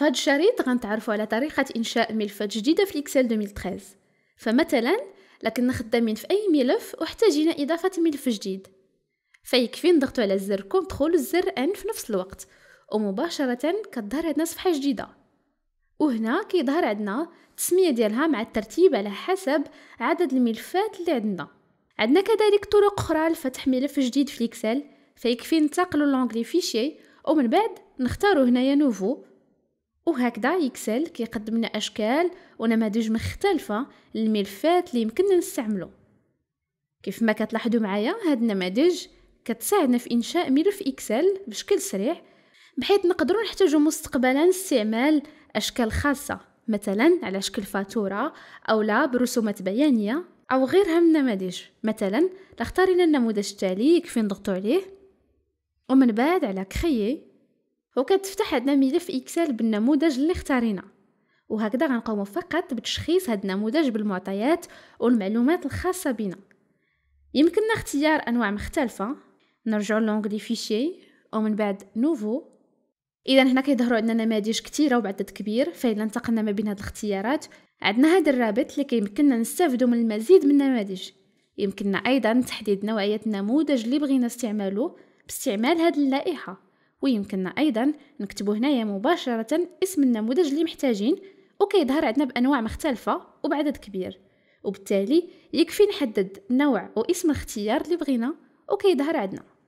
فهاد الشريط غنتعرفوا على طريقة إنشاء ملفات جديدة في الإكسل 2013 فمثلا لكن خدامين في أي ملف وحتاجين إضافة ملف جديد فيكفي نضغطوا على زر كونترول الزر ان في نفس الوقت ومباشرة كتظهر عندنا صفحة جديدة وهنا كيظهر عندنا التسمية ديالها مع الترتيب على حسب عدد الملفات اللي عندنا عندنا كذلك طرق أخرى لفتح ملف جديد في الإكسل فيكفي ننتقلوا لونغلي فيشي ومن بعد نختاروا هنايا نوفو وهكذا يكسل كيقدم لنا اشكال ونماذج مختلفه للملفات اللي يمكننا نستعملو كيف ما كتلاحظوا معايا هاد النماذج كتساعدنا في انشاء ملف اكسل بشكل سريع بحيث نقدروا نحتاجوا مستقبلا استعمال اشكال خاصه مثلا على شكل فاتوره او لا برسومات بيانيه او غيرها من النماذج مثلا لاختارينا النموذج التالي يكفي نضغطوا عليه ومن بعد على كريي وكتفتح عندنا ملف اكسل بالنموذج اللي اختارينا وهكذا غنقوم فقط بتشخيص هذا النموذج بالمعطيات والمعلومات الخاصة بنا يمكننا اختيار أنواع مختلفة نرجع لونغلي فيشي ومن بعد نوفو إذا هنا كيظهروا عندنا نماذج كثيرة وبعدد كبير فإذا انتقلنا ما بين هاد الاختيارات عندنا هذا الرابط اللي كيمكننا نستافدو من المزيد من النماذج يمكننا أيضا تحديد نوعية النموذج اللي بغينا استعماله باستعمال هاد اللائحة ويمكننا أيضا نكتبو هنايا مباشرة اسم النموذج اللي محتاجين وكيظهر عندنا بأنواع مختلفة وبعدد كبير وبالتالي يكفي نحدد نوع واسم الاختيار اللي بغينا وكيظهر عندنا